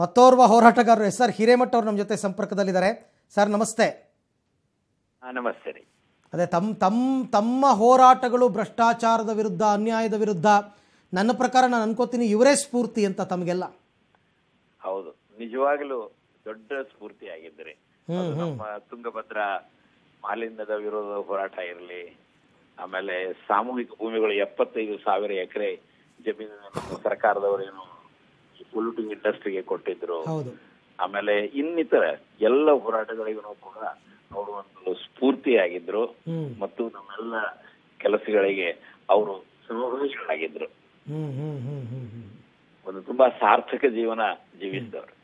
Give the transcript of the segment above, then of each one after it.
ಮತ್ತೋರ್ವ ಹೋರಾಟಗಾರರು S R Hiremath ಅವರು ನಮ್ಮ ಜೊತೆ ಸಂಪರ್ಕದಲ್ಲಿದ್ದಾರೆ ಸರ್ ನಮಸ್ತೆ ನಮಸ್ತೆ ಅದೇ ತಮ್ಮ ತಮ್ಮ ತಮ್ಮ ಹೋರಾಟಗಳು ಭ್ರಷ್ಟಾಚಾರದ ವಿರುದ್ಧ ಅನ್ಯಾಯದ ವಿರುದ್ಧ ನನ್ನ ಪ್ರಕಾರ ನಾನು ಅನ್ಕೋತೀನಿ ಇವರೇ ಸ್ಫೂರ್ತಿ ಅಂತ ತಮಗೆಲ್ಲ ಹೌದು ನಿಜವಾಗಲೂ ದೊಡ್ಡ ಸ್ಫೂರ್ತಿ ಆಗಿದ್ದರೆ ತುಂಗಭದ್ರ ಮಾಲಿನ್ಯದ ವಿರೋಧ ಹೋರಾಟ ಇರಲಿ ಆಮೇಲೆ ಸಾಮೂಹಿಕ ಭೂಮಿಗಳು ಎಪ್ಪತ್ತೈದು ಸಾವಿರ ಎಕರೆ ಜಮೀನಿನ ಸರ್ಕಾರದವರೇನು ಪೊಲ್ಯೂಟಿಂಗ್ ಇಂಡಸ್ಟ್ರಿಗೆ ಕೊಟ್ಟಿದ್ರು ಆಮೇಲೆ ಇನ್ನಿತರ ಎಲ್ಲ ಹೋರಾಟಗಳಿಗೂ ಕೂಡ ಅವರು ಒಂದು ಸ್ಫೂರ್ತಿಯಾಗಿದ್ರು ಮತ್ತು ನಮ್ಮೆಲ್ಲ ಕೆಲಸಗಳಿಗೆ ಅವರು ಸಮಾಗಿದ್ರು ಒಂದು ತುಂಬಾ ಸಾರ್ಥಕ ಜೀವನ ಜೀವಿಸಿದವರು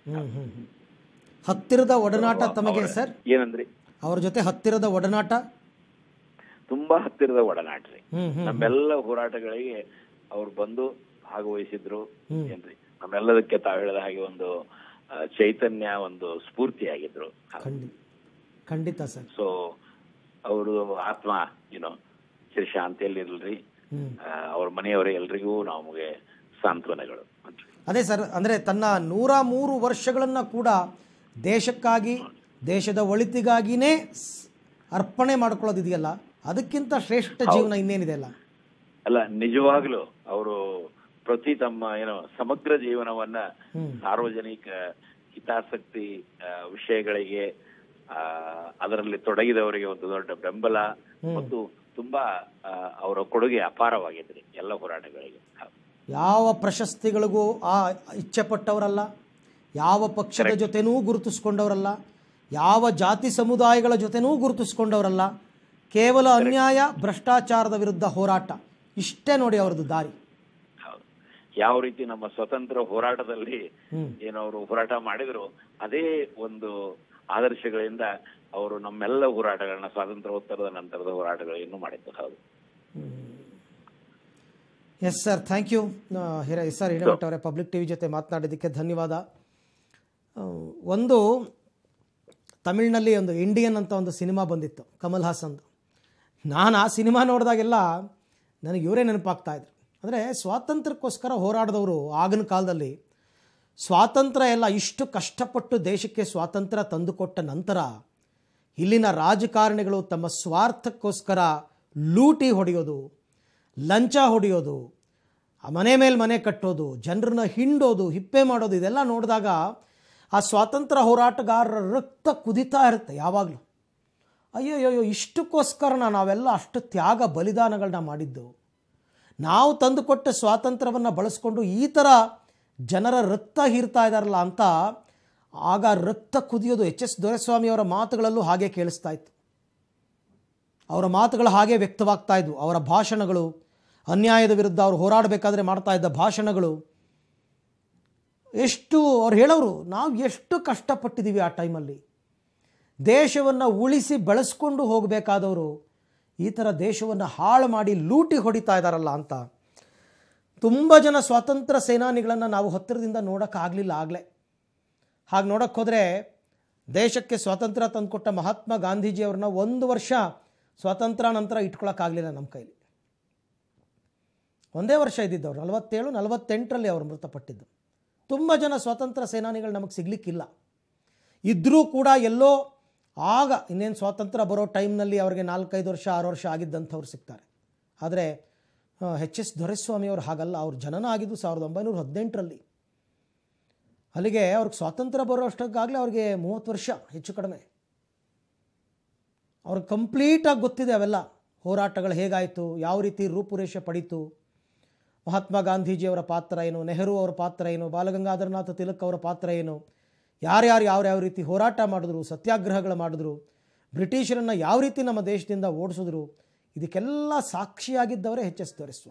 ಹತ್ತಿರದ ಒಡನಾಟ ತಮಗೆ ಸರ್ ಏನಂದ್ರಿ ಅವ್ರ ಜೊತೆ ಹತ್ತಿರದ ಒಡನಾಟ ತುಂಬಾ ಹತ್ತಿರದ ಒಡನಾಟ ರೀ ನಮ್ಮೆಲ್ಲ ಹೋರಾಟಗಳಿಗೆ ಅವ್ರು ಬಂದು ಭಾಗವಹಿಸಿದ್ರು ಏನ್ರಿ ಅದೆಲ್ಲದಕ್ಕೆ ತಾವು ಹೇಳಿದ ಹಾಗೆ ಒಂದು ಚೈತನ್ಯ ಒಂದು ಸ್ಫೂರ್ತಿಯಾಗಿದ್ರು ಖಂಡಿತ ಸರ್ ಸೊ ಅವರು ಆತ್ಮ ಏನೋ ಶ್ರೀ ಶಾಂತಿಯಲ್ಲಿ ಅವ್ರ ಮನೆಯವರೇ ಎಲ್ರಿಗೂ ನಮಗೆ ಸಾಂತ್ವನಗಳು ಅದೇ ಸರ್ ಅಂದ್ರೆ ತನ್ನ ನೂರ ಮೂರು ವರ್ಷಗಳನ್ನ ಕೂಡ ದೇಶಕ್ಕಾಗಿ ದೇಶದ ಒಳಿತಿಗಾಗಿನೇ ಅರ್ಪಣೆ ಮಾಡ್ಕೊಳ್ಳೋದಿದೆಯಲ್ಲ ಅದಕ್ಕಿಂತ ಶ್ರೇಷ್ಠ ಜೀವನ ಇನ್ನೇನಿದೆ ಅಲ್ಲ ಅಲ್ಲ ನಿಜವಾಗ್ಲೂ ಅವರು ಪ್ರತಿ ತಮ್ಮ ಏನೋ ಸಮಗ್ರ ಜೀವನವನ್ನ ಸಾರ್ವಜನಿಕ ಹಿತಾಸಕ್ತಿ ವಿಷಯಗಳಿಗೆ ಅದರಲ್ಲಿ ತೊಡಗಿದವರಿಗೆ ಒಂದು ದೊಡ್ಡ ಬೆಂಬಲ ಮತ್ತು ತುಂಬಾ ಅವರ ಕೊಡುಗೆ ಅಪಾರವಾಗಿದೆ ಎಲ್ಲ ಹೋರಾಟಗಳಿಗೆ ಯಾವ ಪ್ರಶಸ್ತಿಗಳಿಗೂ ಆ ಇಚ್ಛೆ ಪಟ್ಟವರಲ್ಲ ಯಾವ ಪಕ್ಷದ ಜೊತೆನೂ ಗುರುತಿಸ್ಕೊಂಡವರಲ್ಲ ಯಾವ ಜಾತಿ ಸಮುದಾಯಗಳ ಜೊತೆನೂ ಗುರುತಿಸ್ಕೊಂಡವರಲ್ಲ ಕೇವಲ ಅನ್ಯಾಯ ಭ್ರಷ್ಟಾಚಾರದ ವಿರುದ್ಧ ಹೋರಾಟ ಇಷ್ಟೇ ನೋಡಿ ಅವರದು ದಾರಿ ಯಾವ ರೀತಿ ನಮ್ಮ ಸ್ವತಂತ್ರ ಹೋರಾಟದಲ್ಲಿ ಏನವರು ಹೋರಾಟ ಮಾಡಿದ್ರು ಅದೇ ಒಂದು ಆದರ್ಶಗಳಿಂದ ಅವರು ನಮ್ಮೆಲ್ಲ ಹೋರಾಟಗಳನ್ನ ಸ್ವಾತಂತ್ರ್ಯೋತ್ತರದ ನಂತರದ ಹೋರಾಟಗಳನ್ನು ಮಾಡಿದ್ದು ಹೌದು yes sir thank you yes sir Hiremath ಅವರೇ ಪಬ್ಲಿಕ್ ಟಿವಿ ಜೊತೆ ಮಾತನಾಡಿದ್ದಕ್ಕೆ ಧನ್ಯವಾದ ಒಂದು ತಮಿಳಿನಲ್ಲಿ ಒಂದು ಇಂಡಿಯನ್ ಅಂತ ಒಂದು ಸಿನಿಮಾ ಬಂದಿತ್ತು ಕಮಲ್ ಹಾಸನ್ ನಾನು ಆ ಸಿನಿಮಾ ನೋಡಿದಾಗೆಲ್ಲ ನನಗೆ ಇವರೇ ನೆನಪಾಗ್ತಾಯಿದ್ರು ಅಂದರೆ ಸ್ವಾತಂತ್ರ್ಯಕ್ಕೋಸ್ಕರ ಹೋರಾಡಿದವರು ಆಗಿನ ಕಾಲದಲ್ಲಿ ಸ್ವಾತಂತ್ರ್ಯ ಎಲ್ಲ ಇಷ್ಟು ಕಷ್ಟಪಟ್ಟು ದೇಶಕ್ಕೆ ಸ್ವಾತಂತ್ರ್ಯ ತಂದುಕೊಟ್ಟ ನಂತರ ಇಲ್ಲಿನ ರಾಜಕಾರಣಿಗಳು ತಮ್ಮ ಸ್ವಾರ್ಥಕ್ಕೋಸ್ಕರ ಲೂಟಿ ಹೊಡೆಯೋದು ಲಂಚ ಹೊಡೆಯೋದು ಆ ಮನೆ ಮೇಲೆ ಮನೆ ಕಟ್ಟೋದು ಜನರನ್ನ ಹಿಂಡೋದು ಹಿಪ್ಪೆ ಮಾಡೋದು ಇದೆಲ್ಲ ನೋಡಿದಾಗ ಆ ಸ್ವಾತಂತ್ರ್ಯ ಹೋರಾಟಗಾರರ ರಕ್ತ ಕುದಿತಾ ಇರುತ್ತೆ ಯಾವಾಗಲೂ ಅಯ್ಯೋ ಅಯ್ಯೋ ಇಷ್ಟಕ್ಕೋಸ್ಕರ ನಾವೆಲ್ಲ ಅಷ್ಟು ತ್ಯಾಗ ಬಲಿದಾನಗಳನ್ನ ಮಾಡಿದ್ದು ನಾವು ತಂದುಕೊಟ್ಟ ಸ್ವಾತಂತ್ರ್ಯವನ್ನು ಬಳಸ್ಕೊಂಡು ಈ ಥರ ಜನರ ರಕ್ತ ಹೀರ್ತಾ ಇದ್ದಾರಲ್ಲ ಅಂತ ಆಗ ರಕ್ತ ಕುದಿಯೋದು ಎಚ್ ಎಸ್ ದೊರೆಸ್ವಾಮಿಯವರ ಮಾತುಗಳಲ್ಲೂ ಹಾಗೆ ಕೇಳಿಸ್ತಾ ಇತ್ತು ಅವರ ಮಾತುಗಳು ಹಾಗೆ ವ್ಯಕ್ತವಾಗ್ತಾ ಇದ್ವು ಅವರ ಭಾಷಣಗಳು ಅನ್ಯಾಯದ ವಿರುದ್ಧ ಅವರು ಹೋರಾಡಬೇಕಾದ್ರೆ ಮಾಡ್ತಾ ಇದ್ದ ಭಾಷಣಗಳು ಎಷ್ಟು ಅವ್ರು ಹೇಳೋರು ನಾವು ಎಷ್ಟು ಕಷ್ಟಪಟ್ಟಿದ್ದೀವಿ ಆ ಟೈಮಲ್ಲಿ ದೇಶವನ್ನು ಉಳಿಸಿ ಬಳಸ್ಕೊಂಡು ಹೋಗಬೇಕಾದವರು ಈ ಥರ ದೇಶವನ್ನು ಹಾಳು ಮಾಡಿ ಲೂಟಿ ಹೊಡಿತಾ ಇದ್ದಾರಲ್ಲ ಅಂತ ತುಂಬ ಜನ ಸ್ವಾತಂತ್ರ್ಯ ಸೇನಾನಿಗಳನ್ನು ನಾವು ಹತ್ತಿರದಿಂದ ನೋಡೋಕ್ಕಾಗಲಿಲ್ಲ ಆಗಲೇ ಹಾಗೆ ನೋಡೋಕ್ಕೋದ್ರೆ ಹೋದರೆ ದೇಶಕ್ಕೆ ಸ್ವಾತಂತ್ರ್ಯ ತಂದುಕೊಟ್ಟ ಮಹಾತ್ಮ ಗಾಂಧೀಜಿಯವ್ರನ್ನ ಒಂದು ವರ್ಷ ಸ್ವಾತಂತ್ರ್ಯ ನಂತರ ಇಟ್ಕೊಳ್ಳೋಕ್ಕಾಗಲಿಲ್ಲ ನಮ್ಮ ಕೈಲಿ ಒಂದೇ ವರ್ಷ ಇದ್ದಿದ್ದವ್ರು ನಲವತ್ತೇಳು ನಲವತ್ತೆಂಟರಲ್ಲಿ ಅವರು ಮೃತಪಟ್ಟಿದ್ದು ತುಂಬ ಜನ ಸ್ವಾತಂತ್ರ್ಯ ಸೇನಾನಿಗಳು ನಮಗೆ ಸಿಗಲಿಕ್ಕಿಲ್ಲ ಇದ್ದರೂ ಕೂಡ ಎಲ್ಲೋ ಆಗ ಇನ್ನೇನು ಸ್ವಾತಂತ್ರ್ಯ ಬರೋ ಟೈಮ್ನಲ್ಲಿ ಅವರಿಗೆ ನಾಲ್ಕೈದು ವರ್ಷ ಆರು ವರ್ಷ ಆಗಿದ್ದಂಥವ್ರು ಸಿಗ್ತಾರೆ ಆದರೆ ಎಚ್ ಎಸ್ ದೊರೆಸ್ವಾಮಿಯವರು ಹಾಗಲ್ಲ ಅವ್ರ ಜನನ ಆಗಿದ್ದು ಸಾವಿರದ ಒಂಬೈನೂರ ಹದಿನೆಂಟರಲ್ಲಿ ಅಲ್ಲಿಗೆ ಅವ್ರಿಗೆ ಸ್ವಾತಂತ್ರ್ಯ ಬರೋ ಅಷ್ಟಕ್ಕಾಗಲೇ ಅವ್ರಿಗೆ ಮೂವತ್ತು ವರ್ಷ ಹೆಚ್ಚು ಕಡಿಮೆ ಅವ್ರಿಗೆ ಕಂಪ್ಲೀಟಾಗಿ ಗೊತ್ತಿದೆ ಅವೆಲ್ಲ ಹೋರಾಟಗಳು ಹೇಗಾಯಿತು ಯಾವ ರೀತಿ ರೂಪುರೇಷೆ ಪಡೀತು ಮಹಾತ್ಮ ಗಾಂಧೀಜಿಯವರ ಪಾತ್ರ ಏನು ನೆಹರು ಅವರ ಪಾತ್ರ ಏನು ಬಾಲಗಂಗಾಧರನಾಥ ತಿಲಕ್ ಅವರ ಪಾತ್ರ ಏನು ಯಾರ್ಯಾರು ಯಾವ್ಯಾವ ರೀತಿ ಹೋರಾಟ ಮಾಡಿದ್ರು ಸತ್ಯಾಗ್ರಹಗಳು ಮಾಡಿದ್ರು ಬ್ರಿಟಿಷರನ್ನು ಯಾವ ರೀತಿ ನಮ್ಮ ದೇಶದಿಂದ ಓಡಿಸಿದ್ರು ಇದಕ್ಕೆಲ್ಲ ಸಾಕ್ಷಿಯಾಗಿದ್ದವರೇ ಹೆಚ್ಚೆಸ್ ಎಸ್